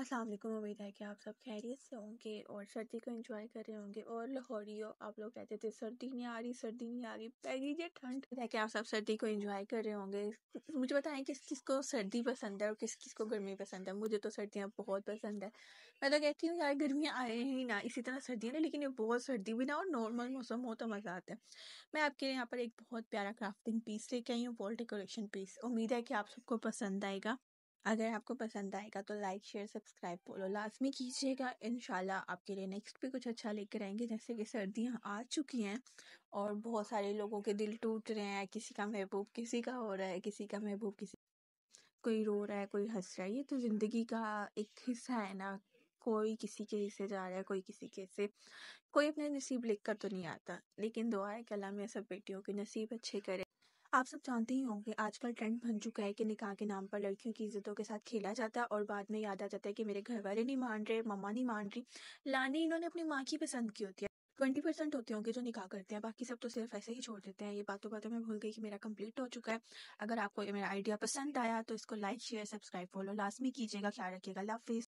अस्सलाम वालेकुम उम्मीद है कि आप सब खैरियत से होंगे और सर्दी को एंजॉय कर रहे होंगे और लाहौरियो आप लोग कहते थे सर्दी नहीं आ रही सर्दी नहीं आ रही पहली ये ठंड है कि आप सब सर्दी को एंजॉय कर रहे होंगे मुझे बताएं किस किस को सर्दी पसंद है और किस किस को गर्मी पसंद है मुझे तो सर्दियाँ बहुत पसंद है मैं तो कहती हूँ यार गर्मियाँ आए ही ना इसी तरह सर्दियाँ लेकिन ये बहुत सर्दी भी ना और नॉर्मल मौसम हो तो मज़ा आता है मैं आपके यहाँ पर एक बहुत प्यारा क्राफ्टिंग पीस लेके आई हूँ वॉल डेकोरेशन पीस उम्मीद है कि आप सबको पसंद आएगा अगर आपको पसंद आएगा तो लाइक शेयर सब्सक्राइब बोलो लाजमी कीजिएगा इन आपके लिए नेक्स्ट भी कुछ अच्छा लेकर आएंगे जैसे कि सर्दियाँ आ चुकी हैं और बहुत सारे लोगों के दिल टूट रहे हैं किसी का महबूब किसी का हो रहा है किसी का महबूब किसी कोई रो रहा है कोई हंस रहा है ये तो ज़िंदगी का एक हिस्सा है ना कोई किसी के हिस्से जा रहा है कोई किसी के हिस्से कोई अपने नसीब लिख कर तो नहीं आता लेकिन दुआ है कला में सब बेटियों के नसीब अच्छे करें आप सब जानते ही होंगे आजकल ट्रेंड बन चुका है कि निकाह के नाम पर लड़कियों की इज्जतों के साथ खेला जाता है और बाद में याद आ जाता है कि मेरे घर वाले नहीं मान रहे मम्मा नहीं मान रही लाने इन्होंने अपनी माँ की पसंद की होती है ट्वेंटी परसेंट होते होंगे जो निकाह करते हैं बाकी सब तो सिर्फ ऐसे ही छोड़ देते हैं ये बातों बातों में भूल गई कि मेरा कंप्लीट हो चुका है अगर आपको मेरा आइडिया पसंद आया तो इसको लाइक शेयर सब्सक्राइब फॉलो लाजमी कीजिएगा ख्याल रखिएगा लाफिज